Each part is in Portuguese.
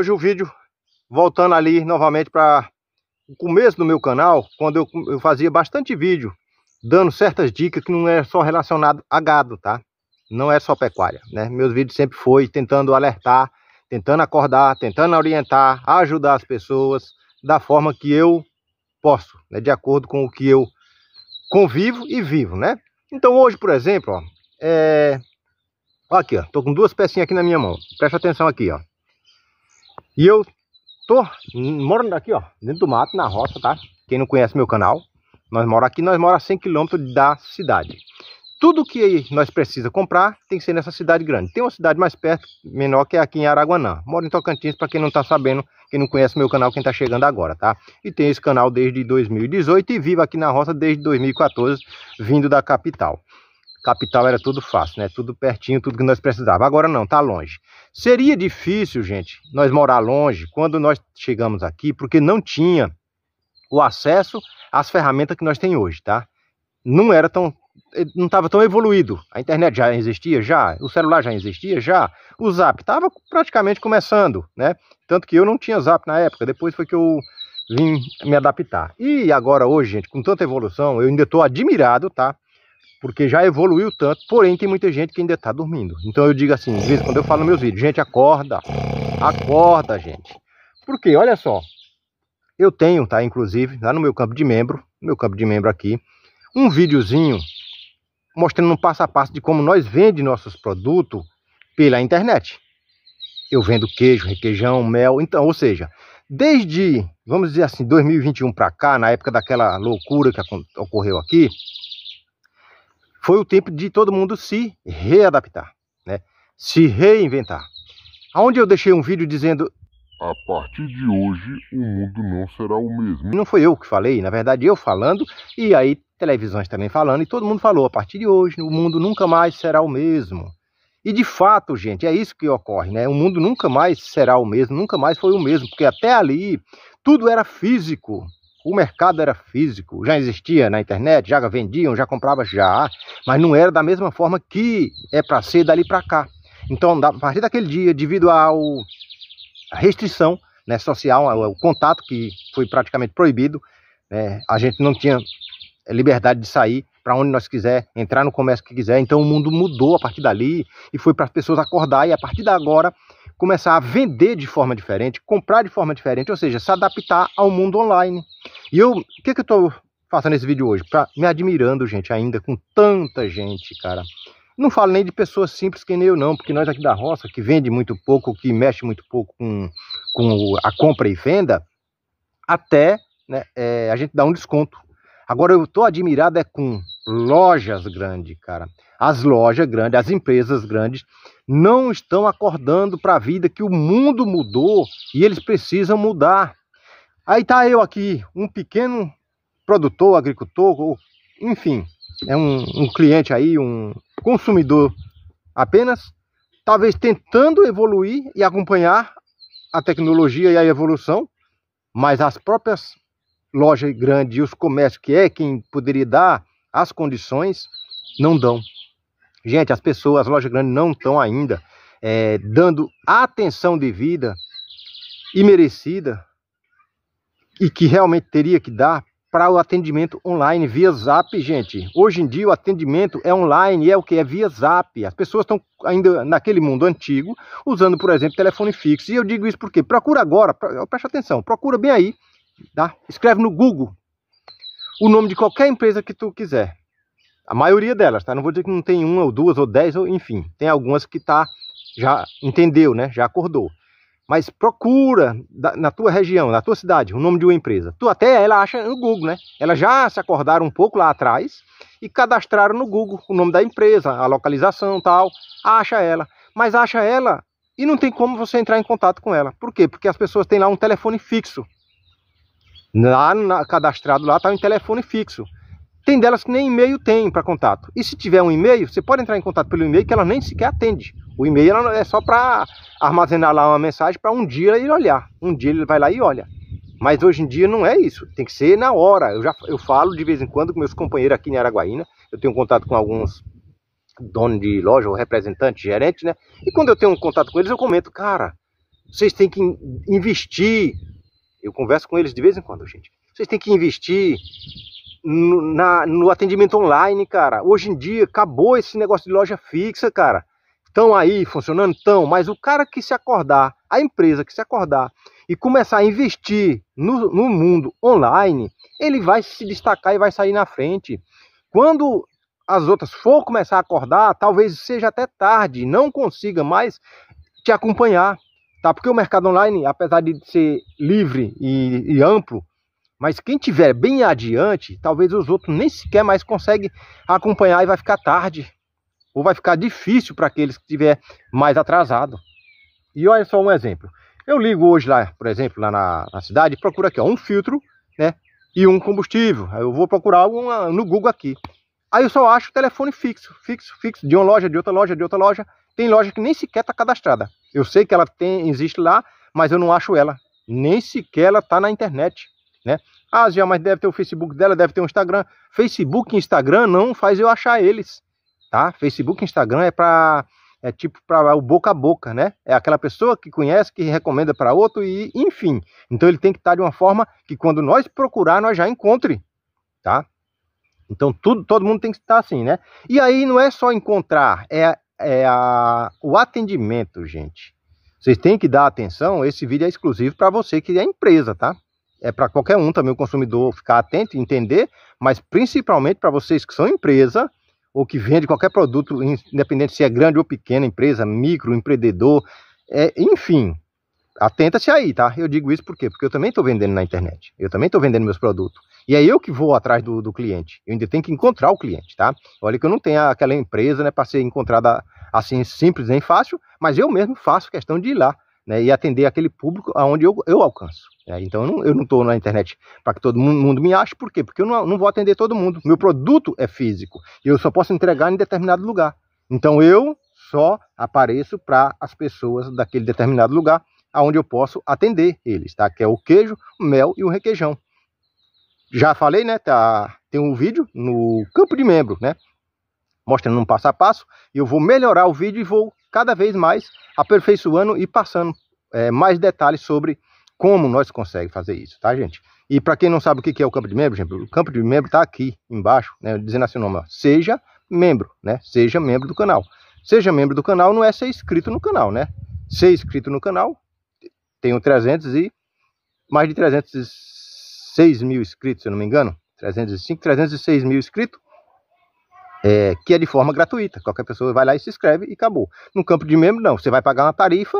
Hoje o vídeo voltando ali novamente para o começo do meu canal, quando eu, eu, fazia bastante vídeo dando certas dicas que não é só relacionado a gado, tá? Não é só pecuária, né? Meus vídeos sempre foi tentando alertar, tentando acordar, tentando orientar, ajudar as pessoas da forma que eu posso, né? De acordo com o que eu convivo e vivo, né? Então hoje, por exemplo, ó, é... Aqui, ó, tô com duas pecinhas aqui na minha mão. Presta atenção aqui, ó. E eu tô morando aqui, ó, dentro do mato, na roça, tá? Quem não conhece meu canal, nós moramos aqui, nós moramos a 100 quilômetros da cidade. Tudo que nós precisa comprar tem que ser nessa cidade grande. Tem uma cidade mais perto, menor, que é aqui em Araguanã. Moro em Tocantins, para quem não tá sabendo, quem não conhece meu canal, quem tá chegando agora, tá? E tem esse canal desde 2018 e vivo aqui na roça desde 2014, vindo da capital capital era tudo fácil, né? Tudo pertinho, tudo que nós precisávamos. Agora não, tá longe. Seria difícil, gente, nós morar longe quando nós chegamos aqui, porque não tinha o acesso às ferramentas que nós temos hoje, tá? Não era tão eh, não estava tão evoluído. A internet já existia já, o celular já existia já, o Zap estava praticamente começando, né? Tanto que eu não tinha Zap na época, depois foi que eu vim me adaptar. E agora hoje, gente, com tanta evolução, eu ainda estou admirado, tá? porque já evoluiu tanto, porém tem muita gente que ainda está dormindo. Então eu digo assim, às vezes quando eu falo meus vídeos, gente, acorda, acorda, gente. Porque, olha só, eu tenho, tá, inclusive, lá no meu campo de membro, no meu campo de membro aqui, um videozinho mostrando um passo a passo de como nós vendemos nossos produtos pela internet. Eu vendo queijo, requeijão, mel, então, ou seja, desde, vamos dizer assim, 2021 para cá, na época daquela loucura que ocorreu aqui, foi o tempo de todo mundo se readaptar, né? se reinventar. Aonde eu deixei um vídeo dizendo a partir de hoje, o mundo não será o mesmo. Não foi eu que falei, na verdade eu falando, e aí televisões também falando, e todo mundo falou, a partir de hoje, o mundo nunca mais será o mesmo. E de fato, gente, é isso que ocorre, né? O mundo nunca mais será o mesmo, nunca mais foi o mesmo, porque até ali tudo era físico o mercado era físico, já existia na internet, já vendiam, já comprava já, mas não era da mesma forma que é para ser dali para cá. Então, a partir daquele dia, devido à restrição né, social, o contato que foi praticamente proibido, né, a gente não tinha liberdade de sair para onde nós quiser, entrar no comércio que quiser. Então, o mundo mudou a partir dali e foi para as pessoas acordar e a partir da agora começar a vender de forma diferente, comprar de forma diferente, ou seja, se adaptar ao mundo online. E eu, o que, que eu estou fazendo esse vídeo hoje? Pra, me admirando, gente, ainda com tanta gente, cara. Não falo nem de pessoas simples que nem eu, não, porque nós aqui da roça, que vende muito pouco, que mexe muito pouco com, com a compra e venda, até né, é, a gente dá um desconto. Agora eu estou admirado é com lojas grandes, cara. As lojas grandes, as empresas grandes não estão acordando para a vida que o mundo mudou e eles precisam mudar. Aí tá eu aqui, um pequeno produtor, agricultor, enfim, é um, um cliente aí, um consumidor apenas, talvez tentando evoluir e acompanhar a tecnologia e a evolução, mas as próprias lojas grandes e os comércios, que é quem poderia dar as condições não dão. Gente, as pessoas, as lojas grandes não estão ainda é, dando atenção devida e merecida e que realmente teria que dar para o atendimento online via Zap, gente. Hoje em dia o atendimento é online, é o que é via Zap. As pessoas estão ainda naquele mundo antigo, usando, por exemplo, telefone fixo. E eu digo isso porque procura agora, preste atenção, procura bem aí, tá? Escreve no Google o nome de qualquer empresa que tu quiser. A maioria delas, tá? Não vou dizer que não tem uma ou duas ou dez, ou enfim, tem algumas que tá já entendeu, né? Já acordou. Mas procura na tua região, na tua cidade, o nome de uma empresa. Tu até ela acha no Google, né? Ela já se acordaram um pouco lá atrás e cadastraram no Google o nome da empresa, a localização, tal. Acha ela, mas acha ela e não tem como você entrar em contato com ela. Por quê? Porque as pessoas têm lá um telefone fixo Lá na, cadastrado lá está um telefone fixo. Tem delas que nem e-mail tem para contato. E se tiver um e-mail, você pode entrar em contato pelo e-mail que ela nem sequer atende. O e-mail é só para armazenar lá uma mensagem para um dia ele olhar. Um dia ele vai lá e olha. Mas hoje em dia não é isso. Tem que ser na hora. Eu já eu falo de vez em quando com meus companheiros aqui em Araguaína. Eu tenho contato com alguns donos de loja ou representante, gerente, né? E quando eu tenho um contato com eles, eu comento, cara, vocês têm que investir eu converso com eles de vez em quando, gente. Vocês têm que investir no, na, no atendimento online, cara. Hoje em dia acabou esse negócio de loja fixa, cara. Estão aí funcionando? Estão, mas o cara que se acordar, a empresa que se acordar e começar a investir no, no mundo online, ele vai se destacar e vai sair na frente. Quando as outras for começar a acordar, talvez seja até tarde, não consiga mais te acompanhar. Tá? Porque o mercado online, apesar de ser livre e, e amplo, mas quem tiver bem adiante, talvez os outros nem sequer mais conseguem acompanhar e vai ficar tarde. Ou vai ficar difícil para aqueles que tiver mais atrasado. E olha só um exemplo. Eu ligo hoje lá, por exemplo, lá na, na cidade, procuro aqui ó, um filtro né, e um combustível. Eu vou procurar algo ah, no Google aqui. Aí eu só acho o telefone fixo, fixo, fixo, de uma loja, de outra loja, de outra loja. Tem loja que nem sequer está cadastrada. Eu sei que ela tem, existe lá, mas eu não acho ela. Nem sequer ela está na internet, né? Ah, já, mas deve ter o Facebook dela, deve ter o Instagram. Facebook e Instagram não faz eu achar eles, tá? Facebook e Instagram é para é tipo para o boca a boca, né? É aquela pessoa que conhece, que recomenda para outro e enfim. Então ele tem que estar tá de uma forma que quando nós procurar nós já encontre, tá? Então tudo, todo mundo tem que estar tá assim, né? E aí não é só encontrar, é é a, o atendimento, gente. Vocês têm que dar atenção, esse vídeo é exclusivo para você que é empresa, tá? É para qualquer um também, o consumidor ficar atento e entender, mas principalmente para vocês que são empresa ou que vende qualquer produto, independente se é grande ou pequena empresa, micro, empreendedor, é, enfim, atenta-se aí, tá? Eu digo isso por quê? Porque eu também estou vendendo na internet. Eu também estou vendendo meus produtos. E é eu que vou atrás do, do, cliente. Eu ainda tenho que encontrar o cliente, tá? Olha que eu não tenho aquela empresa, né, para ser encontrada assim simples nem fácil, mas eu mesmo faço questão de ir lá. Né, e atender aquele público aonde eu, eu alcanço. Né? Então eu não estou na internet para que todo mundo me ache, por quê? Porque eu não, não vou atender todo mundo. Meu produto é físico e eu só posso entregar em determinado lugar. Então eu só apareço para as pessoas daquele determinado lugar aonde eu posso atender eles, tá? Que é o queijo, o mel e o requeijão. Já falei, né? Tá, tem um vídeo no campo de membro, né? Mostrando um passo a passo. E eu vou melhorar o vídeo e vou cada vez mais aperfeiçoando e passando é, mais detalhes sobre como nós conseguimos fazer isso, tá, gente? E para quem não sabe o que é o campo de membro, gente, o campo de membro está aqui embaixo, né? Dizendo assim o nome, ó, seja membro, né? Seja membro do canal. Seja membro do canal não é ser inscrito no canal, né? Ser inscrito no canal tenho 300 e mais de 306 mil inscritos, se eu não me engano. 305, 306 mil inscritos, é, que é de forma gratuita. Qualquer pessoa vai lá e se inscreve e acabou. No campo de membro, não. Você vai pagar uma tarifa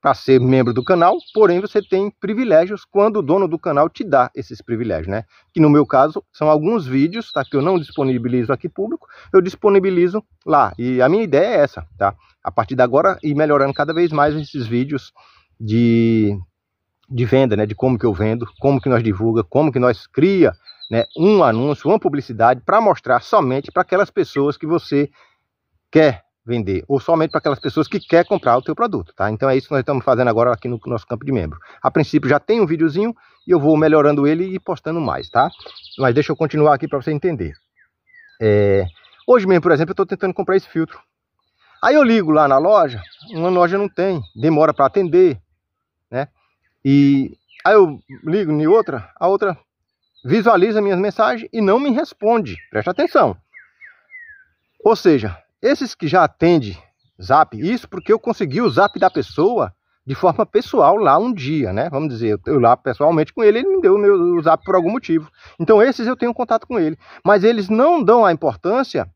para ser membro do canal, porém você tem privilégios quando o dono do canal te dá esses privilégios, né? Que no meu caso são alguns vídeos, tá? Que eu não disponibilizo aqui público, eu disponibilizo lá. E a minha ideia é essa, tá? A partir de agora e melhorando cada vez mais esses vídeos de, de venda, né? De como que eu vendo, como que nós divulga, como que nós cria, né? Um anúncio, uma publicidade para mostrar somente para aquelas pessoas que você quer vender, ou somente para aquelas pessoas que quer comprar o teu produto, tá? Então é isso que nós estamos fazendo agora aqui no nosso campo de membro. A princípio já tem um videozinho e eu vou melhorando ele e postando mais, tá? Mas deixa eu continuar aqui para você entender. É... Hoje mesmo, por exemplo, eu estou tentando comprar esse filtro. Aí eu ligo lá na loja, uma loja não tem, demora para atender, né? E aí eu ligo em outra, a outra visualiza minhas mensagens e não me responde. Presta atenção. Ou seja, esses que já atendem Zap, isso porque eu consegui o Zap da pessoa de forma pessoal lá um dia, né? Vamos dizer, eu, lá pessoalmente com ele, ele me deu o meu Zap por algum motivo. Então esses eu tenho contato com ele, mas eles não dão a importância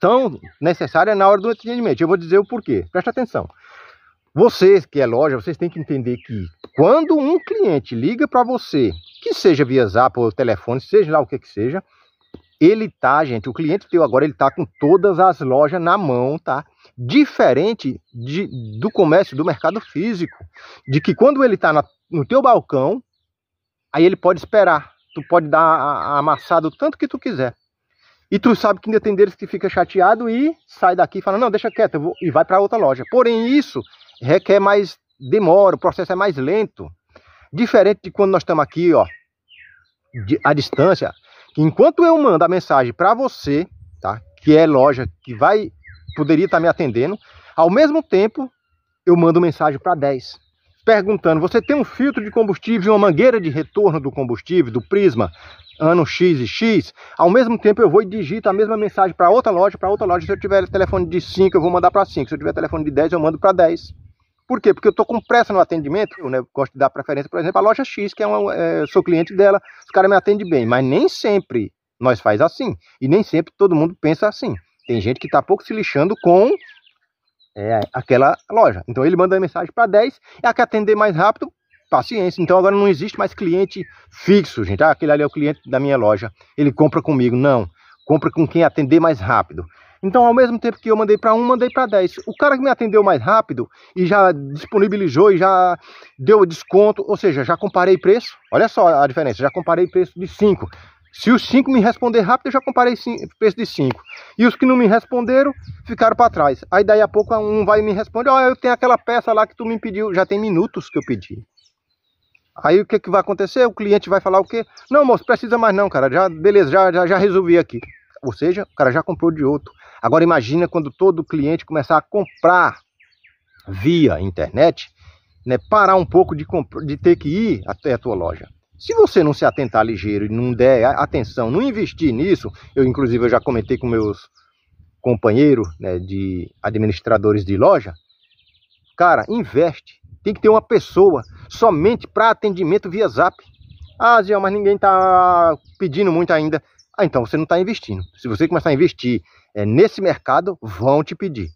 tão necessária na hora do atendimento. Eu vou dizer o porquê. Presta atenção. Vocês que é loja, vocês têm que entender que quando um cliente liga para você, que seja via zap ou telefone, seja lá o que que seja, ele tá, gente, o cliente teu agora ele tá com todas as lojas na mão, tá? Diferente de, do comércio do mercado físico, de que quando ele tá na, no teu balcão, aí ele pode esperar, tu pode dar a, a amassado tanto que tu quiser. E tu sabe que ainda tem deles que fica chateado e sai daqui e fala, não, deixa quieto, e vai para outra loja. Porém, isso requer mais demora, o processo é mais lento. Diferente de quando nós estamos aqui, ó, à distância, que enquanto eu mando a mensagem para você, tá? Que é loja que vai poderia estar tá me atendendo, ao mesmo tempo eu mando mensagem para 10, perguntando: "Você tem um filtro de combustível, uma mangueira de retorno do combustível do Prisma ano X e X?". Ao mesmo tempo eu vou e digito a mesma mensagem para outra loja, para outra loja, se eu tiver telefone de 5, eu vou mandar para 5, se eu tiver telefone de 10, eu mando para 10. Por quê? Porque eu estou com pressa no atendimento, eu né, gosto de dar preferência, por exemplo, a loja X, que é uma, é, sou cliente dela, os caras me atendem bem, mas nem sempre nós faz assim, e nem sempre todo mundo pensa assim. Tem gente que está pouco se lixando com é, aquela loja. Então ele manda mensagem para 10, é a que atender mais rápido, paciência. Então agora não existe mais cliente fixo, gente. Ah, aquele ali é o cliente da minha loja, ele compra comigo. Não, compra com quem atender mais rápido. Então, ao mesmo tempo que eu mandei para um, mandei para dez. O cara que me atendeu mais rápido e já disponibilizou e já deu desconto, ou seja, já comparei preço. Olha só a diferença, já comparei preço de cinco. Se os cinco me responder rápido, eu já comparei cinco, preço de cinco. E os que não me responderam, ficaram para trás. Aí daí a pouco um vai me responder, ó, oh, eu tenho aquela peça lá que tu me pediu, já tem minutos que eu pedi. Aí o que, que vai acontecer? O cliente vai falar o quê? Não, moço, precisa mais não, cara. Já, beleza, já, já, já resolvi aqui. Ou seja, o cara já comprou de outro. Agora imagina quando todo cliente começar a comprar via internet, né, parar um pouco de, de ter que ir até a tua loja. Se você não se atentar ligeiro e não der atenção, não investir nisso, eu inclusive eu já comentei com meus companheiros né, de administradores de loja, cara, investe. Tem que ter uma pessoa somente para atendimento via Zap. Ah, Zé, mas ninguém está pedindo muito ainda. Ah, então você não está investindo. Se você começar a investir é, nesse mercado, vão te pedir.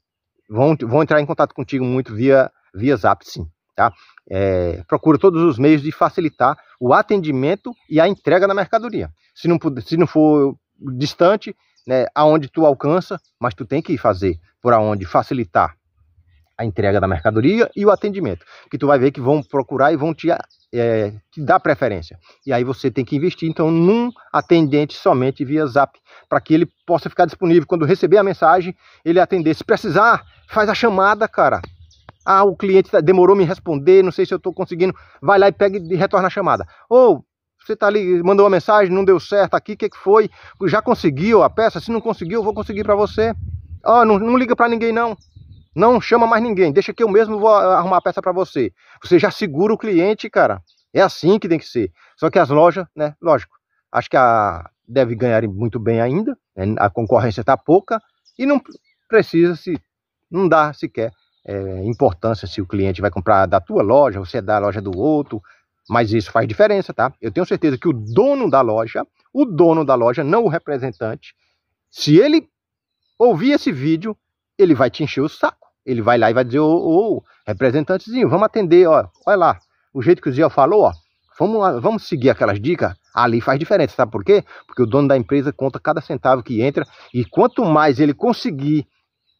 Vão, vão entrar em contato contigo muito via, via zap, sim. Tá? É, procura todos os meios de facilitar o atendimento e a entrega da mercadoria. Se não, puder, se não for distante, né, aonde tu alcança, mas tu tem que fazer por aonde facilitar a entrega da mercadoria e o atendimento, que tu vai ver que vão procurar e vão te, é, te dar preferência. E aí você tem que investir, então, num atendente somente via Zap, para que ele possa ficar disponível. Quando receber a mensagem, ele atender. Se precisar, faz a chamada, cara. Ah, o cliente tá, demorou me responder, não sei se eu estou conseguindo. Vai lá e pega e retorna a chamada. Ou você está ali, mandou uma mensagem, não deu certo aqui, o que, que foi? Já conseguiu a peça? Se não conseguiu, eu vou conseguir para você. Ó, oh, não, não liga para ninguém não. Não chama mais ninguém, deixa que eu mesmo vou ah, arrumar a peça para você. Você já segura o cliente, cara. É assim que tem que ser. Só que as lojas, né, lógico, acho que a deve ganhar muito bem ainda, né, a concorrência está pouca e não precisa se não dá sequer é, importância se o cliente vai comprar da tua loja, você é da loja do outro, mas isso faz diferença, tá? Eu tenho certeza que o dono da loja, o dono da loja, não o representante, se ele ouvir esse vídeo, ele vai te encher o saco. Ele vai lá e vai dizer, ô, oh, representantezinho, vamos atender, ó, olha lá, o jeito que o Zé falou, ó, vamos, vamos seguir aquelas dicas, ali faz diferença, sabe por quê? Porque o dono da empresa conta cada centavo que entra e quanto mais ele conseguir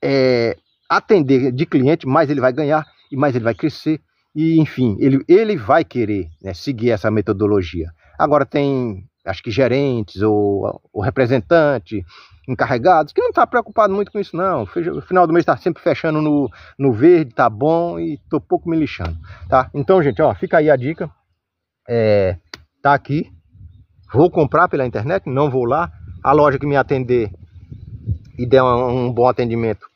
é, atender de cliente, mais ele vai ganhar e mais ele vai crescer e enfim, ele, ele vai querer né, seguir essa metodologia. Agora tem acho que gerentes ou, ou representante, encarregados, que não está preocupado muito com isso, não. O final do mês está sempre fechando no, no verde, tá bom, e tô pouco me lixando, tá? Então, gente, ó, fica aí a dica. É, tá aqui. Vou comprar pela internet, não vou lá. A loja que me atender e der um, um bom atendimento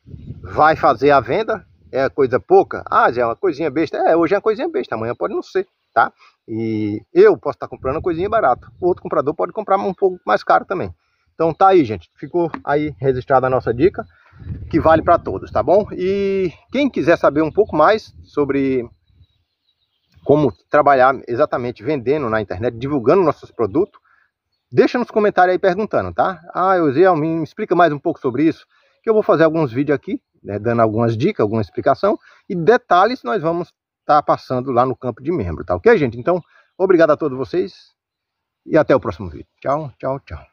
vai fazer a venda. É coisa pouca? Ah, já é uma coisinha besta. É, hoje é uma coisinha besta, amanhã pode não ser tá? E eu posso estar comprando uma coisinha barata, o outro comprador pode comprar um pouco mais caro também. Então tá aí, gente. Ficou aí registrada a nossa dica, que vale para todos, tá bom? E quem quiser saber um pouco mais sobre como trabalhar exatamente vendendo na internet, divulgando nossos produtos, deixa nos comentários aí perguntando, tá? Ah, Eusiel, me explica mais um pouco sobre isso, que eu vou fazer alguns vídeos aqui, né, dando algumas dicas, alguma explicação, e detalhes nós vamos tá passando lá no campo de membro, tá ok, gente? Então, obrigado a todos vocês e até o próximo vídeo. Tchau, tchau, tchau.